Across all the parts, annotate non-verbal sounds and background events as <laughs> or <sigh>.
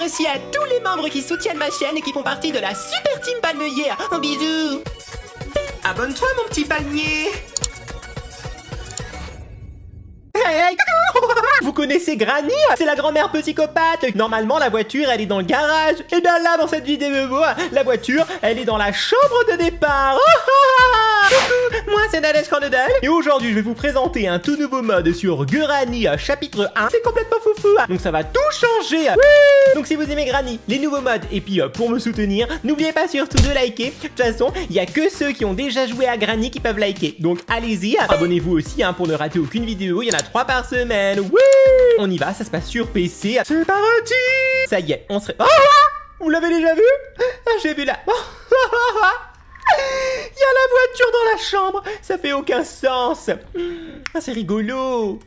Merci à tous les membres qui soutiennent ma chaîne et qui font partie de la super team palmeillère. Un bisou Abonne-toi, mon petit palmier Hey, <laughs> Vous connaissez Granny C'est la grand-mère psychopathe Normalement, la voiture, elle est dans le garage Et eh bien là, dans cette vidéo, la voiture, elle est dans la chambre de départ <laughs> Coucou, <laughs> moi c'est Nadège Cornedal et aujourd'hui je vais vous présenter un tout nouveau mode sur Granny euh, chapitre 1. C'est complètement foufou, donc ça va tout changer. donc si vous aimez Granny, les nouveaux modes et puis euh, pour me soutenir, n'oubliez pas surtout de liker. De toute façon, il y a que ceux qui ont déjà joué à Granny qui peuvent liker. Donc allez-y, abonnez-vous aussi hein, pour ne rater aucune vidéo, il y en a 3 par semaine. Oui On y va, ça se passe sur PC. C'est parti Ça y est, on serait... Oh ah Vous l'avez déjà vu ah, J'ai vu là... Oh, oh, oh chambre Ça fait aucun sens hmm. ah, C'est rigolo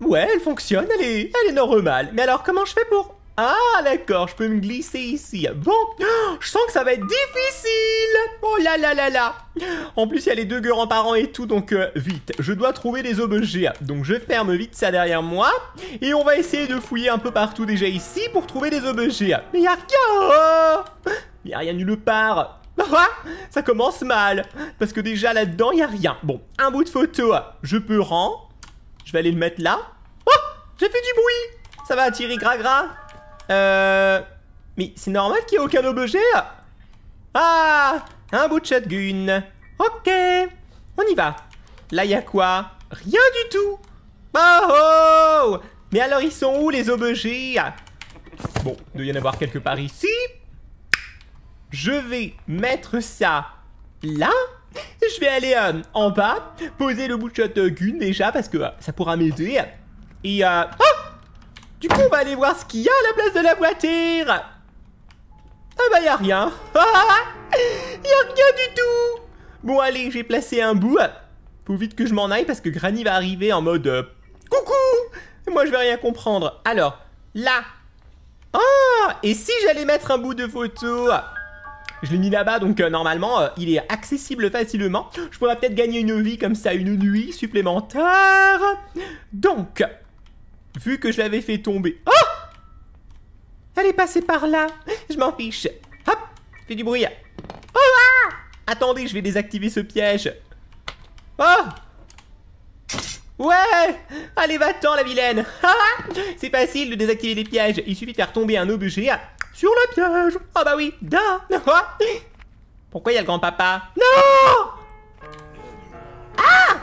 Ouais, elle fonctionne, elle est, elle est normale. Mais alors, comment je fais pour... Ah, d'accord, je peux me glisser ici. Bon, <gasps> je sens que ça va être difficile. Oh là là là là. En plus, il y a les deux grands parents et tout, donc euh, vite. Je dois trouver des objets. Donc, je ferme vite ça derrière moi. Et on va essayer de fouiller un peu partout déjà ici pour trouver des objets. Mais il n'y a rien. Il n'y a rien nulle part ça commence mal. Parce que déjà là-dedans, il n'y a rien. Bon, un bout de photo, ah, je peux rendre. Je vais aller le mettre là. Oh J'ai fait du bruit Ça va attirer Gragra. Euh... Mais c'est normal qu'il n'y ait aucun objet. Ah Un bout de shotgun. Ok. On y va. Là, il y a quoi Rien du tout. Oh, oh, oh, Mais alors, ils sont où les objets Bon, il doit y en avoir quelque part ici je vais mettre ça là. Je vais aller euh, en bas, poser le bout de euh, gun déjà parce que euh, ça pourra m'aider. Et euh... Oh! Du coup, on va aller voir ce qu'il y a à la place de la voiture. Ah bah y a rien. <laughs> Ah, ah, ah! y a rien du tout. Bon allez, j'ai placé un bout. Faut vite que je m'en aille parce que Granny va arriver en mode coucou. Moi, je vais rien comprendre. Alors là. Ah Et si j'allais mettre un bout de photo je l'ai mis là-bas, donc euh, normalement, euh, il est accessible facilement. Je pourrais peut-être gagner une vie comme ça, une nuit supplémentaire. Donc, vu que je l'avais fait tomber... Oh Elle est passée par là. Je m'en fiche. Hop Fais du bruit. Oh Attendez, je vais désactiver ce piège. Oh Ouais Allez, va-t'en, la vilaine <laughs> C'est facile de désactiver les pièges. Il suffit de faire tomber un objet sur la piège Ah oh bah oui Da Pourquoi il y a le grand-papa Non Ah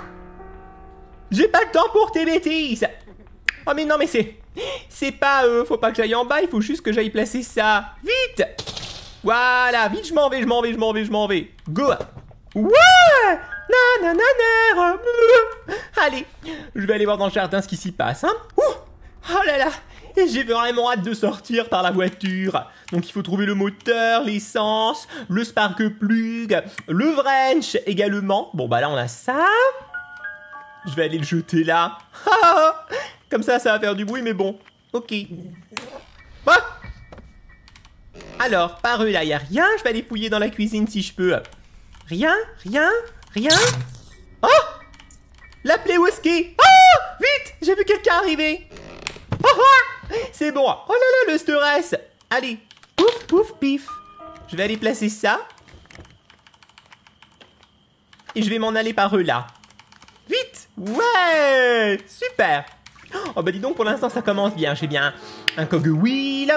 J'ai pas le temps pour tes bêtises Oh mais non mais c'est... C'est pas... Euh, faut pas que j'aille en bas, il faut juste que j'aille placer ça Vite Voilà, vite je m'en vais, je m'en vais, je m'en vais, je m'en vais Go Ouais Allez, je vais aller voir dans le jardin ce qui s'y passe, hein Oh là là et j'ai vraiment hâte de sortir par la voiture. Donc il faut trouver le moteur, l'essence, le spark plug, le wrench également. Bon bah là on a ça. Je vais aller le jeter là. <laughs> Comme ça ça va faire du bruit mais bon. Ok. Alors par eux là y a rien. Je vais aller fouiller dans la cuisine si je peux. Rien, rien, rien. Oh L'appeler Whisky. Oh Vite J'ai vu quelqu'un arriver. Oh, oh <laughs> C'est bon. Oh là là, le stress. Allez, pouf, pouf, pif. Je vais aller placer ça. Et je vais m'en aller par eux là. Vite Ouais Super Oh bah dis donc, pour l'instant ça commence bien. J'ai bien un cogwheel.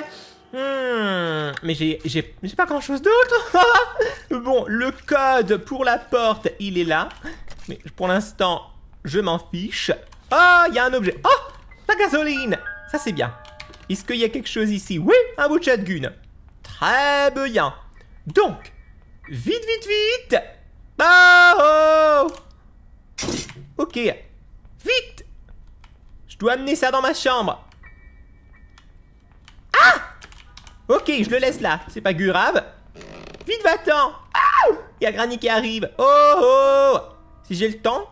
Hmm. mais j'ai pas grand chose d'autre. <laughs> bon, le code pour la porte, il est là. Mais pour l'instant, je m'en fiche. Oh, il y a un objet. Oh, la gasoline. Ça c'est bien. Est-ce qu'il y a quelque chose ici Oui, un bout de gun. Très bien. Donc, vite, vite, vite oh Ok, vite Je dois amener ça dans ma chambre. Ah Ok, je le laisse là, c'est pas grave. Vite, va-t'en Ah Il y a Granny qui arrive. Oh oh Si j'ai le temps,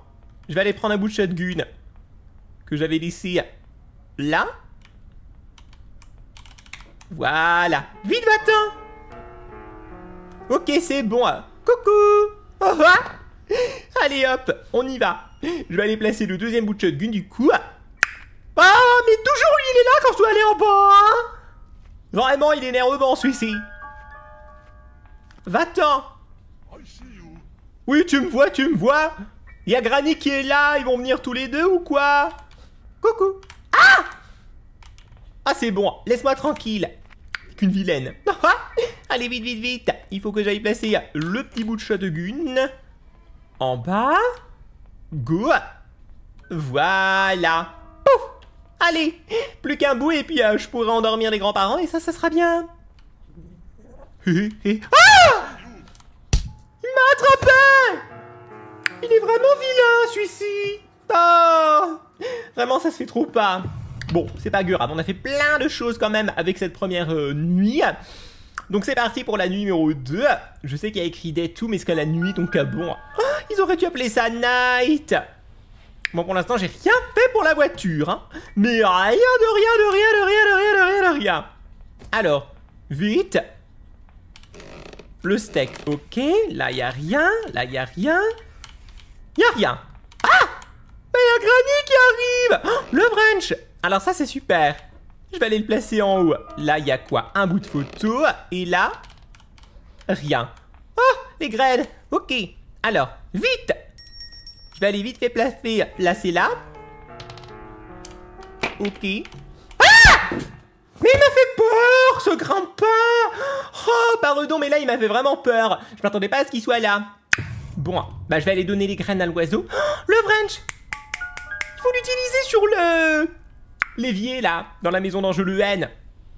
je vais aller prendre un bout de gun que j'avais d'ici. là. Voilà. Vite, va-t'en Ok, c'est bon. Coucou Allez, hop, on y va. Je vais aller placer le deuxième bout de shotgun du coup. Ah, mais toujours lui, il est là quand je dois aller en bas hein. Vraiment, il est nerveux celui-ci. Va-t'en Oui, tu me vois, tu me vois Il y a Granny qui est là, ils vont venir tous les deux ou quoi Coucou Ah Ah, c'est bon, laisse-moi tranquille vilaine. <laughs> Ah, allez, vite, vite, vite Il faut que j'aille placer le petit bout de chat de gune en bas. Go Voilà Allez Plus qu'un bout et puis euh, je pourrai endormir les grands-parents et ça, ça sera bien. <laughs> ah Il m'a attrapé Il est vraiment vilain, celui-ci oh. Vraiment, ça se fait trop pas Bon, c'est pas grave, on a fait plein de choses quand même avec cette première euh, nuit. Donc c'est parti pour la nuit numéro 2. Je sais qu'il y a écrit des tout, mais est-ce qu'à la nuit, donc à euh, bon. Ah, ils auraient dû appeler ça night. Bon, pour l'instant, j'ai rien fait pour la voiture, hein. Mais rien de rien, de rien, de rien, de rien, de rien, de rien. Alors, vite. Le steak, ok. Là, il n'y a rien. Là, il y a rien. n'y a rien. Ah Mais y a Granny qui arrive oh, Le French alors ça, c'est super. Je vais aller le placer en haut. Là, il y a quoi Un bout de photo. Et là, rien. Oh, les graines Ok. Alors, vite Je vais aller vite fait placer, placer là. Ok. Ah Mais il m'a fait peur, ce pas Oh, pardon, mais là, il m'a fait vraiment peur. Je m'attendais pas à ce qu'il soit là. Bon, bah je vais aller donner les graines à l'oiseau. Oh, le wrench Il faut l'utiliser sur le l'évier là, dans la maison d'Angeluane. N.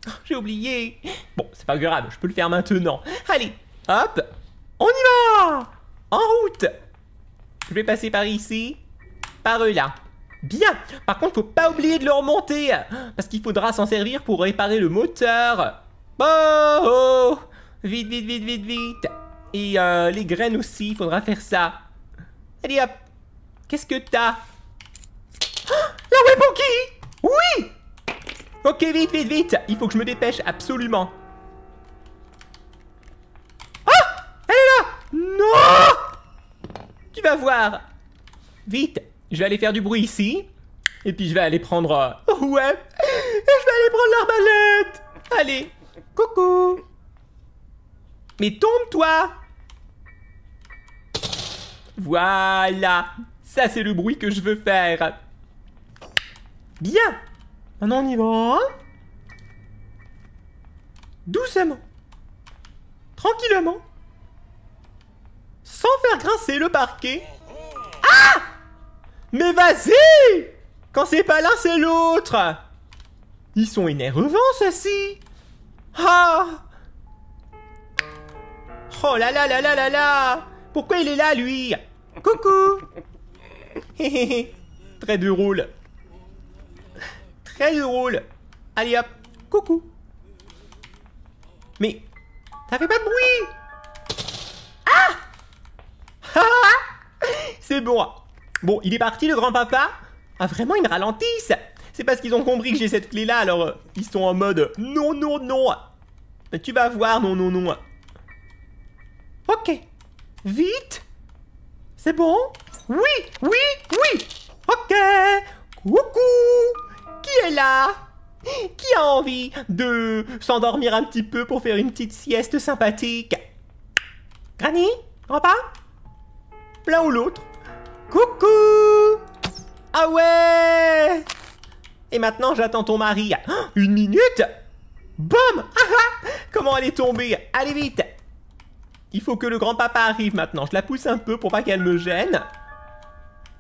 Oh, j'ai oublié. Bon, c'est pas grave, je peux le faire maintenant. Allez, hop, on y va En route Je vais passer par ici, par là. Bien Par contre, faut pas oublier de le remonter Parce qu'il faudra s'en servir pour réparer le moteur Oh, oh. Vite, vite, vite, vite, vite Et euh, les graines aussi, il faudra faire ça. Allez hop Qu'est-ce que t'as oh, La qui oui Ok, vite, vite, vite Il faut que je me dépêche, absolument. Oh Elle est là Non Tu vas voir Vite Je vais aller faire du bruit ici. Et puis je vais aller prendre... Euh, ouais Et je vais aller prendre l'arbalète Allez Coucou Mais tombe, toi Voilà Ça, c'est le bruit que je veux faire Bien Maintenant on y va. Doucement. Tranquillement. Sans faire grincer le parquet. Ah Mais vas-y Quand c'est pas l'un, c'est l'autre Ils sont énervants, ceux-ci Ah Oh là là là là là là Pourquoi il est là, lui Coucou <laughs> Très drôle très drôle. Allez hop, coucou. Mais, ça fait pas de bruit Ah <laughs> C'est bon. Bon, il est parti le grand-papa Ah vraiment, ils me ralentissent C'est parce qu'ils ont compris que j'ai cette clé-là, alors euh, ils sont en mode non, non, non Tu vas voir, non, non, non Ok, vite C'est bon Oui, oui, oui Ok Coucou qui est là Qui a envie de s'endormir un petit peu pour faire une petite sieste sympathique Granny Repas L'un ou l'autre Coucou Ah ouais Et maintenant j'attends ton mari. Une minute Boum ah ah! Comment elle est tombée Allez vite Il faut que le grand-papa arrive maintenant. Je la pousse un peu pour pas qu'elle me gêne.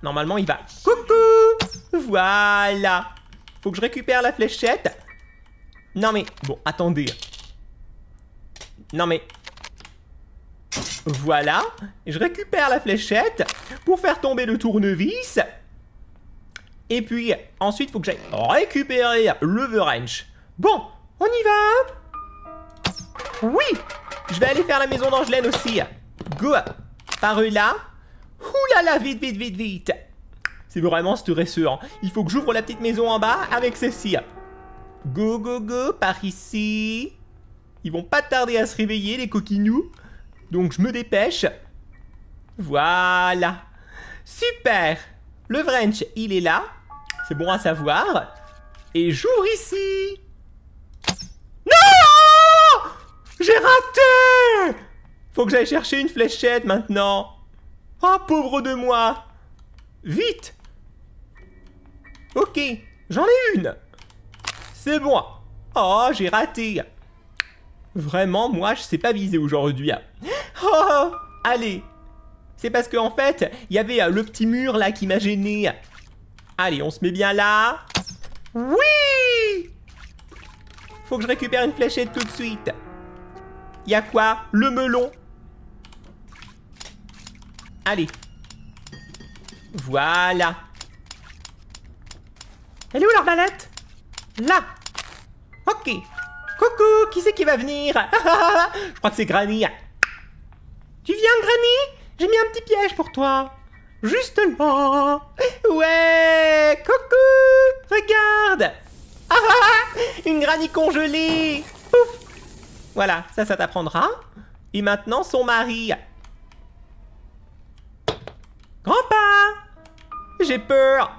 Normalement, il va. Coucou Voilà faut que je récupère la fléchette. Non mais, bon, attendez. Non mais... Voilà, je récupère la fléchette pour faire tomber le tournevis. Et puis, ensuite, faut que j'aille récupérer le wrench. Bon, on y va Oui Je vais aller faire la maison d'Angelaine aussi. Go Par là. Ouh là là, vite, vite, vite, vite c'est vraiment stressant. Hein. Il faut que j'ouvre la petite maison en bas avec ceci. Go, go, go, par ici. Ils vont pas tarder à se réveiller, les coquinous. Donc je me dépêche. Voilà. Super. Le wrench, il est là. C'est bon à savoir. Et j'ouvre ici. Non J'ai raté Faut que j'aille chercher une fléchette maintenant. Oh, pauvre de moi Vite Ok, j'en ai une. C'est bon. Oh, j'ai raté. Vraiment, moi, je sais pas viser aujourd'hui. <gasps> Oh, allez. C'est parce qu'en en fait, il y avait euh, le petit mur là qui m'a gêné. Allez, on se met bien là. Oui Faut que je récupère une fléchette tout de suite. Y a quoi Le melon. Allez. Voilà. Elle est où l'arbalète Là Ok Coucou Qui c'est qui va venir <laughs> Je crois que c'est Granny Tu viens Granny J'ai mis un petit piège pour toi Justement Ouais Coucou Regarde ah, ah, ah. Une Granny congelée Pouf Voilà, ça, ça t'apprendra. Et maintenant, son mari grand pas J'ai peur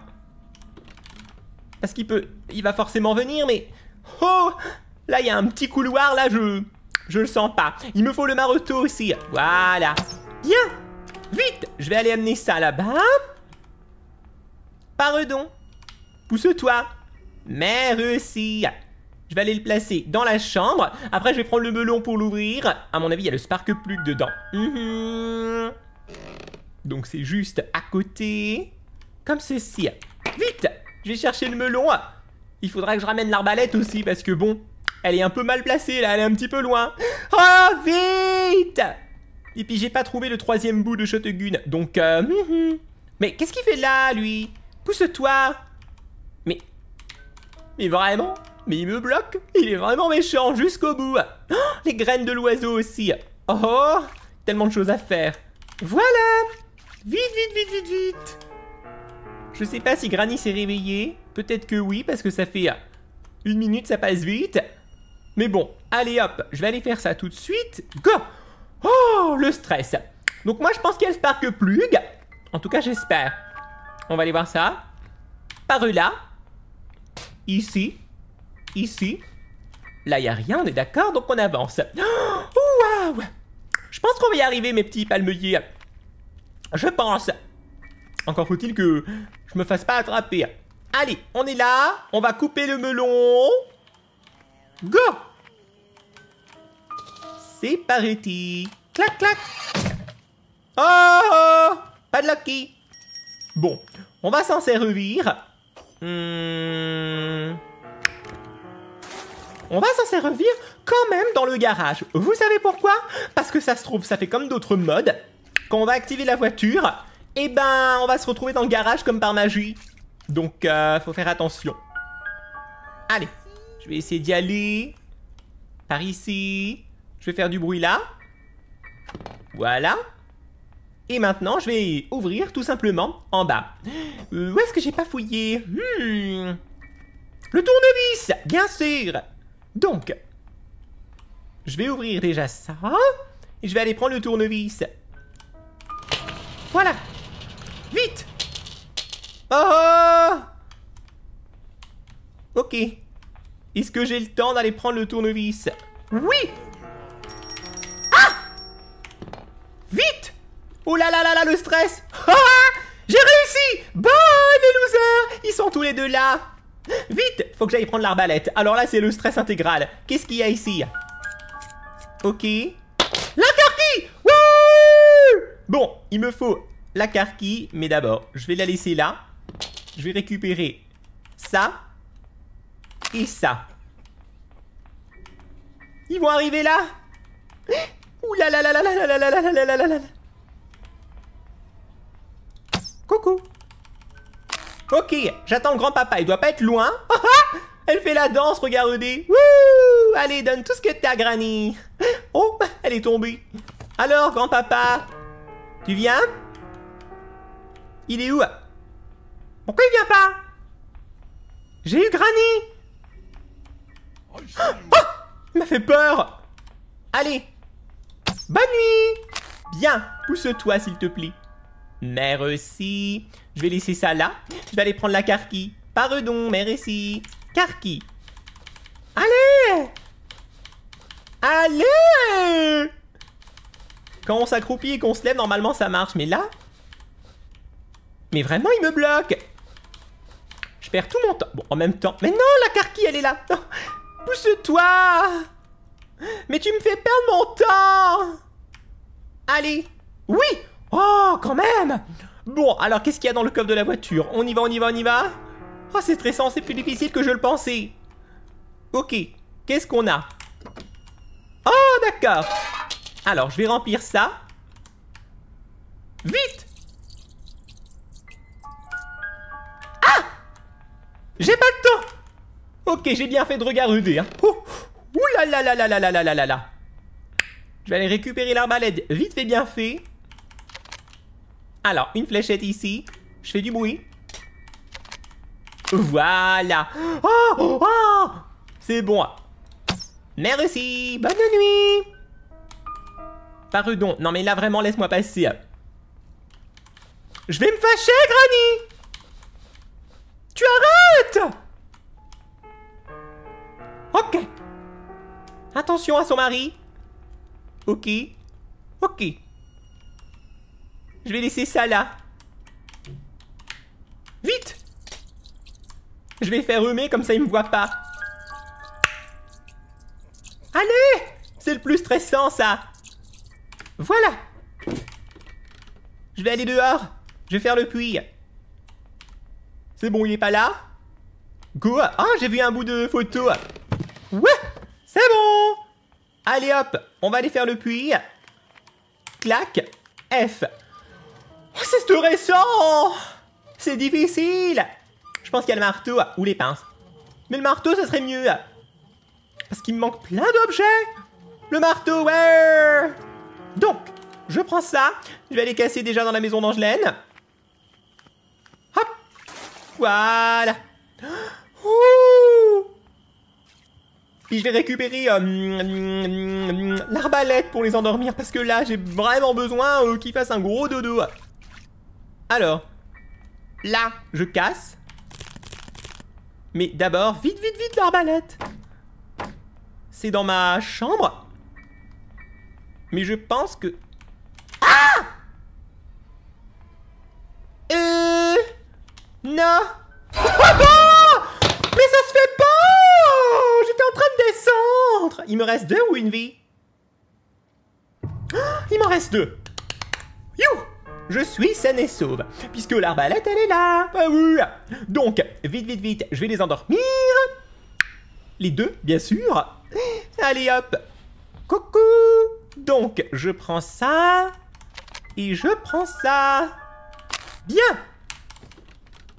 parce qu'il peut. Il va forcément venir, mais. Oh Là, il y a un petit couloir, là, je. Je le sens pas. Il me faut le marteau aussi. Voilà. Bien Vite Je vais aller amener ça là-bas. Paredon. Pousse-toi. aussi Je vais aller le placer dans la chambre. Après, je vais prendre le melon pour l'ouvrir. À mon avis, il y a le Spark Plug dedans. Mhm. Donc, c'est juste à côté. Comme ceci. Vite je vais chercher le melon. Il faudra que je ramène l'arbalète aussi parce que bon, elle est un peu mal placée là, elle est un petit peu loin. oh, vite Et puis j'ai pas trouvé le troisième bout de Shotgun donc... Euh, hum, hum. Mais qu'est-ce qu'il fait là, lui Pousse-toi Mais... Mais vraiment Mais il me bloque Il est vraiment méchant jusqu'au bout oh, Les graines de l'oiseau aussi oh, oh Tellement de choses à faire Voilà Vite, vite, vite, vite, vite je sais pas si Granny s'est réveillée. Peut-être que oui, parce que ça fait euh, une minute, ça passe vite. Mais bon, allez hop, je vais aller faire ça tout de suite. Go Oh, le stress. Donc moi, je pense qu'elle que Plug. En tout cas, j'espère. On va aller voir ça. Paru là. Ici. Ici. Là, il a rien, on est d'accord, donc on avance. Oh, waouh Je pense qu'on va y arriver, mes petits palmiers. Je pense. Encore faut-il que je me fasse pas attraper. Allez, on est là. On va couper le melon. Go C'est parti. Clac, clac. Oh, oh Pas de lucky. Bon, on va s'en servir. Hmm. On va s'en servir quand même dans le garage. Vous savez pourquoi Parce que ça se trouve, ça fait comme d'autres modes. Quand on va activer la voiture, eh ben, on va se retrouver dans le garage comme par magie. Donc, euh, faut faire attention. Allez, je vais essayer d'y aller. Par ici. Je vais faire du bruit là. Voilà. Et maintenant, je vais ouvrir tout simplement en bas. où est-ce que j'ai pas fouillé hmm. Le tournevis, bien sûr. Donc, je vais ouvrir déjà ça. Et je vais aller prendre le tournevis. Voilà, Vite Oh Ok. Est-ce que j'ai le temps d'aller prendre le tournevis Oui Ah Vite Oh là là là là, le stress ah, J'ai réussi Bon, les losers Ils sont tous les deux là Vite Faut que j'aille prendre l'arbalète. Alors là, c'est le stress intégral. Qu'est-ce qu'il y a ici Ok. La Bon, il me faut la carquille, mais d'abord, je vais la laisser là. Je vais récupérer ça et ça. Ils vont arriver là Ouh là là là là là là là là là là là là Coucou Ok, j'attends le grand-papa, il doit pas être loin. elle fait la danse, regardez Wouh Allez, donne tout ce que t'as, Granny Oh, elle est tombée Alors, grand-papa, tu viens il est où Pourquoi il vient pas J'ai eu Granny oh, Il m'a fait peur Allez Bonne nuit Bien Pousse-toi, s'il te plaît. aussi. Je vais laisser ça là. Je vais aller prendre la carquille. Pardon, merci. Carquille. Allez Allez Quand on s'accroupit et qu'on se lève, normalement ça marche. Mais là, mais vraiment, il me bloque Je perds tout mon temps. Bon, en même temps... Mais non, la carquille, elle est là oh, Pousse-toi Mais tu me fais perdre mon temps Allez Oui Oh, quand même Bon, alors, qu'est-ce qu'il y a dans le coffre de la voiture On y va, on y va, on y va Oh, c'est stressant, c'est plus difficile que je le pensais Ok, qu'est-ce qu'on a Oh, d'accord Alors, je vais remplir ça. Vite J'ai pas le temps Ok, j'ai bien fait de regarder, hein. Oh. Ouh là là là là là là là là là Je vais aller récupérer l'arbalète, vite fait bien fait. Alors, une fléchette ici. Je fais du bruit. Voilà Oh, oh. C'est bon Merci Bonne nuit Pardon, non mais là vraiment laisse-moi passer. Je vais me fâcher, Granny Arrête Ok. Attention à son mari. Ok. Ok. Je vais laisser ça là. Vite Je vais faire humer comme ça il me voit pas. Allez C'est le plus stressant ça. Voilà. Je vais aller dehors. Je vais faire le puits. C'est bon, il est pas là Go Ah, j'ai vu un bout de photo Ouais C'est bon Allez hop, on va aller faire le puits. Clac, F. Oh, c'est récent C'est difficile Je pense qu'il y a le marteau ou les pinces. Mais le marteau, ça serait mieux. Parce qu'il me manque plein d'objets. Le marteau, ouais Donc, je prends ça. Je vais aller casser déjà dans la maison d'Angelaine. Voilà. <gasps> Ouh. Puis je vais récupérer euh, l'arbalète pour les endormir parce que là j'ai vraiment besoin euh, qu'ils fassent un gros dodo. Alors, là je casse. Mais d'abord, vite, vite, vite l'arbalète. C'est dans ma chambre. Mais je pense que... Ah Euh... Non ah Mais ça se fait pas J'étais en train de descendre Il me reste deux ou une vie Il m'en reste deux You je suis saine et sauve, puisque l'arbalète, elle est là. Ah Donc, vite, vite, vite, je vais les endormir. Les deux, bien sûr. Allez, hop. Coucou. Donc, je prends ça. Et je prends ça. Bien.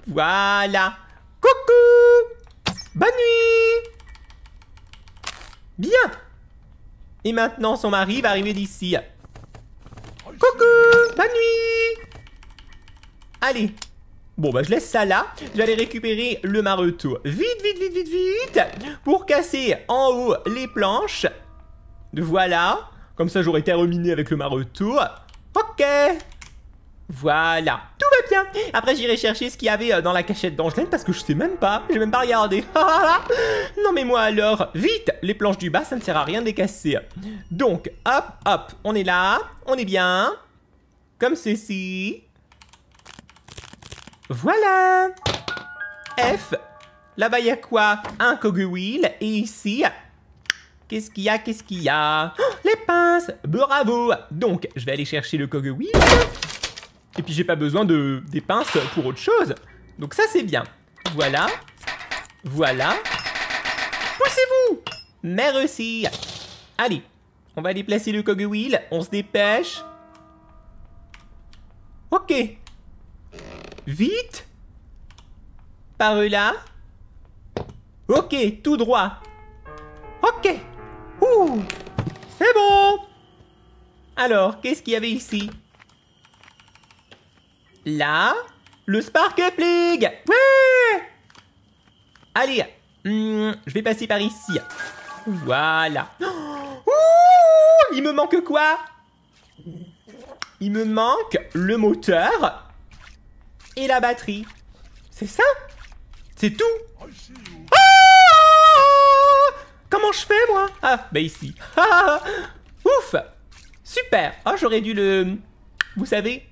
Voilà. Coucou Bonne nuit Bien Et maintenant, son mari va arriver d'ici. Coucou Bonne nuit Allez Bon, bah je laisse ça là. Je vais aller récupérer le marteau. Vite, vite, vite, vite, vite Pour casser en haut les planches. Voilà. Comme ça, j'aurai terminé avec le marteau. Ok Voilà après, j'irai chercher ce qu'il y avait euh, dans la cachette d'Angeline parce que je sais même pas. J'ai même pas regardé. <laughs> Ah, ah, ah. non, mais moi alors, vite Les planches du bas, ça ne sert à rien de les casser. Donc, hop, hop, on est là. On est bien. Comme ceci. Voilà F. Là-bas, il y a quoi Un cogwheel. Et ici, Qu'est-ce qu'il y a Qu'est-ce qu'il y a oh, Les pinces Bravo Donc, je vais aller chercher le cogwheel. Et puis j'ai pas besoin de des pinces pour autre chose. Donc ça c'est bien. Voilà. Voilà. Poussez-vous Merci Allez, on va déplacer le cogwheel, on se dépêche. Ok. Vite Par là Ok, tout droit. Ok. Ouh C'est bon Alors, qu'est-ce qu'il y avait ici Là, le Spark plug. Allez, hmm, je vais passer par ici. Voilà. <gasps> il me manque quoi Il me manque le moteur et la batterie. C'est ça C'est tout ah! Comment je fais, moi Ah, bah ici. <laughs> Ouf Super oh, j'aurais dû le... Vous savez,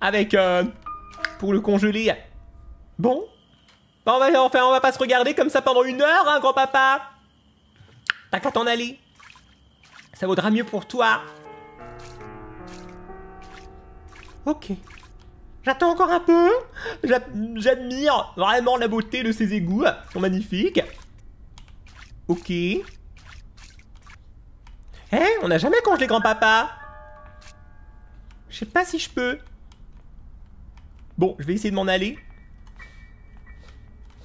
avec euh, pour le congeler. Bon bah, on va, Enfin, on va pas se regarder comme ça pendant une heure, hein, grand-papa T'as qu'à t'en aller. Ça vaudra mieux pour toi. Ok. J'attends encore un peu. J'admire vraiment la beauté de ces égouts. Ils sont magnifiques. Ok. Eh, on n'a jamais congelé grand-papa. Je sais pas si je peux. Bon, je vais essayer de m'en aller.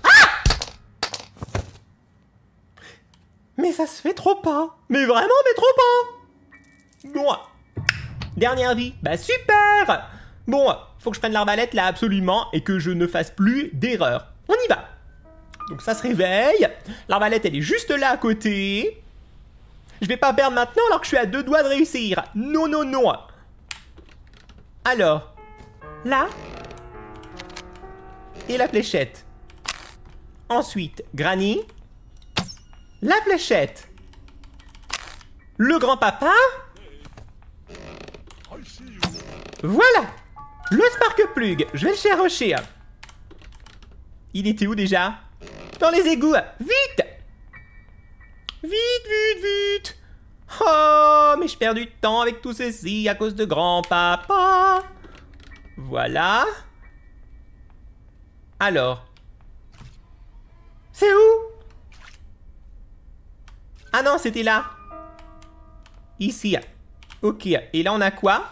Ah Mais ça se fait trop pas Mais vraiment, mais trop pas Bon. Dernière vie. Bah super Bon, faut que je prenne l'arbalète là absolument et que je ne fasse plus d'erreur. On y va Donc ça se réveille. L'arbalète, elle est juste là à côté. Je vais pas perdre maintenant alors que je suis à deux doigts de réussir. Non, non, non. Alors, là, et la fléchette. Ensuite, Granny, la fléchette, le grand-papa. Voilà Le Spark Plug Je vais le chercher Il était où déjà Dans les égouts Vite Vite, vite, vite Oh, mais je perds du temps avec tout ceci à cause de grand-papa Voilà alors. C'est où Ah non, c'était là. Ici. Ok. Et là, on a quoi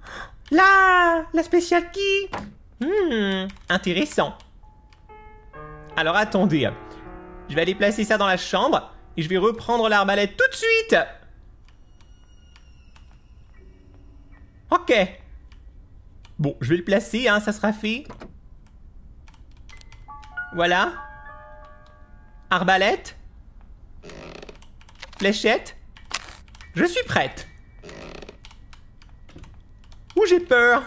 <gasps> Là La spéciale qui Hmm, intéressant. Alors attendez. Je vais aller placer ça dans la chambre et je vais reprendre l'arbalète tout de suite. Ok. Bon, je vais le placer, hein, ça sera fait. Voilà. Arbalète. Fléchette. Je suis prête. Ouh, j'ai peur.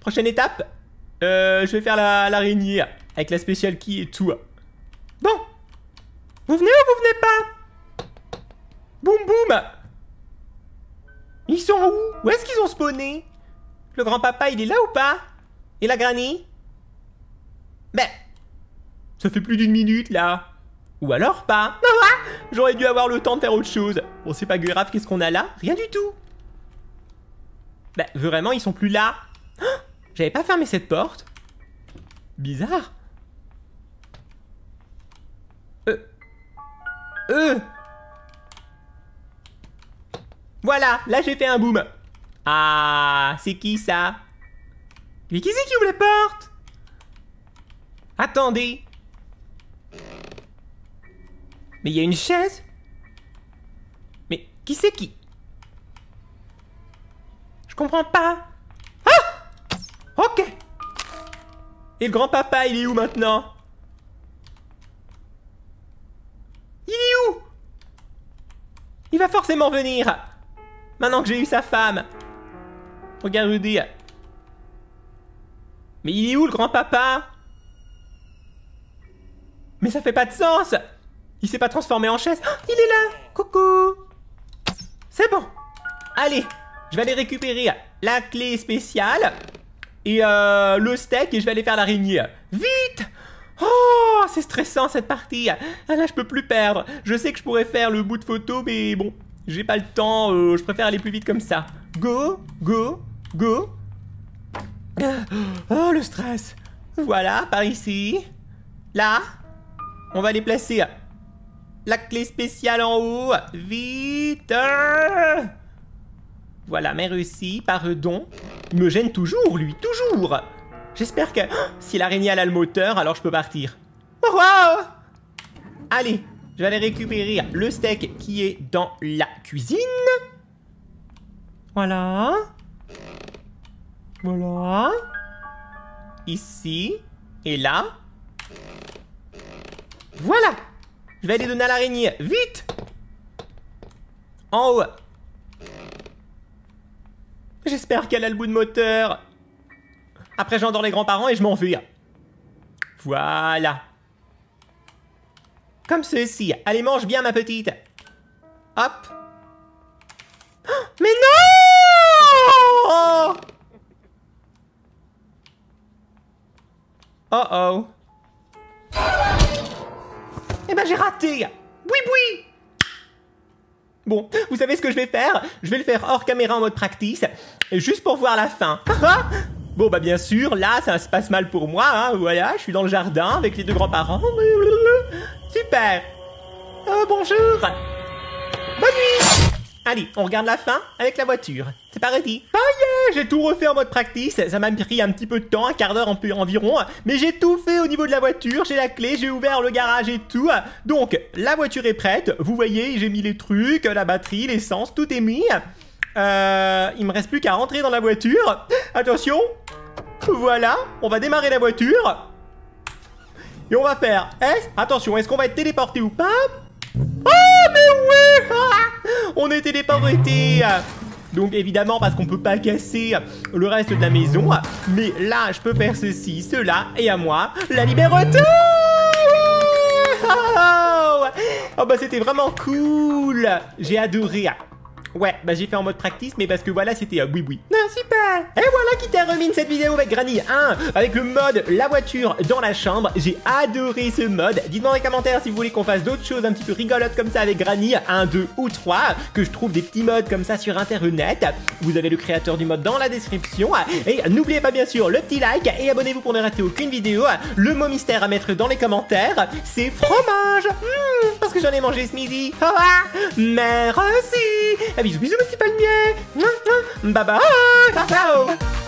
Prochaine étape. Euh, je vais faire l'araignée avec la spéciale qui et tout. Bon. Vous venez ou vous venez pas Boum boum Ils sont où Où est-ce qu'ils ont spawné Le grand-papa, il est là ou pas Et la granny ben, ça fait plus d'une minute là. Ou alors pas. <laughs> Ah, j'aurais dû avoir le temps de faire autre chose. Bon, c'est pas grave, qu'est-ce qu'on a là Rien du tout. Bah, vraiment, ils sont plus là. Ah, j'avais pas fermé cette porte. Bizarre. Euh. Euh. Voilà, là j'ai fait un boom. Ah, c'est qui ça Mais qui c'est qui ouvre la porte Attendez! Mais il y a une chaise? Mais qui c'est qui? Je comprends pas! Ah! Ok! Et le grand-papa, il est où maintenant? Il est où? Il va forcément venir! Maintenant que j'ai eu sa femme! Regarde Rudy! Mais il est où le grand-papa? Mais ça fait pas de sens Il s'est pas transformé en chaise ah, Il est là Coucou C'est bon Allez Je vais aller récupérer la clé spéciale et euh, le steak et je vais aller faire l'araignée. Vite Oh, c'est stressant cette partie. Ah, là, je peux plus perdre. Je sais que je pourrais faire le bout de photo, mais bon, j'ai pas le temps. Euh, je préfère aller plus vite comme ça. Go, go, go. Ah, oh, le stress. Voilà, par ici. Là. On va les placer. La clé spéciale en haut. Vite Voilà, mais Russie, par don. Il me gêne toujours, lui, toujours J'espère que... Oh, si l'araignée a le moteur, alors je peux partir. Wow Allez, je vais aller récupérer le steak qui est dans la cuisine. Voilà. Voilà. Ici. Et là. Voilà Je vais aller donner à l'araignée. Vite En haut. J'espère qu'elle a le bout de moteur. Après, j'endors les grands-parents et je m'enfuis. Voilà. Comme ceci. Allez, mange bien, ma petite. Hop. mais non Oh oh. Eh ben j'ai raté Oui, oui Bon, vous savez ce que je vais faire Je vais le faire hors caméra en mode practice, juste pour voir la fin. <laughs> bon, bah bien sûr, là, ça se passe mal pour moi, hein, voilà, je suis dans le jardin avec les deux grands-parents. <laughs> Super euh, Bonjour Bonne nuit Allez, on regarde la fin avec la voiture. C'est pas réussi. Ah yeah, j'ai tout refait en mode practice. Ça m'a pris un petit peu de temps, un quart d'heure environ. Mais j'ai tout fait au niveau de la voiture. J'ai la clé, j'ai ouvert le garage et tout. Donc, la voiture est prête. Vous voyez, j'ai mis les trucs, la batterie, l'essence, tout est mis. Euh, il me reste plus qu'à rentrer dans la voiture. Attention. Voilà, on va démarrer la voiture. Et on va faire... Est attention, est-ce qu'on va être téléporté ou pas Oh, mais oui ah, On est téléporté donc évidemment parce qu'on peut pas casser le reste de la maison. Mais là, je peux faire ceci, cela et à moi, la liberté oh, oh bah c'était vraiment cool J'ai adoré Ouais, bah j'ai fait en mode practice, mais parce que voilà, c'était... Euh, oui, oui. Super Et voilà qui termine cette vidéo avec Granny 1 avec le mode la voiture dans la chambre. J'ai adoré ce mode. Dites-moi dans les commentaires si vous voulez qu'on fasse d'autres choses un petit peu rigolotes comme ça avec Granny 1, 2 ou 3 que je trouve des petits modes comme ça sur internet. Vous avez le créateur du mode dans la description. Et n'oubliez pas bien sûr le petit like et abonnez-vous pour ne rater aucune vidéo. Le mot mystère à mettre dans les commentaires, c'est fromage hmm, Parce que j'en ai mangé ce midi. Ah, merci ah, Bisous bisous petit palmier Bye bye Tchau!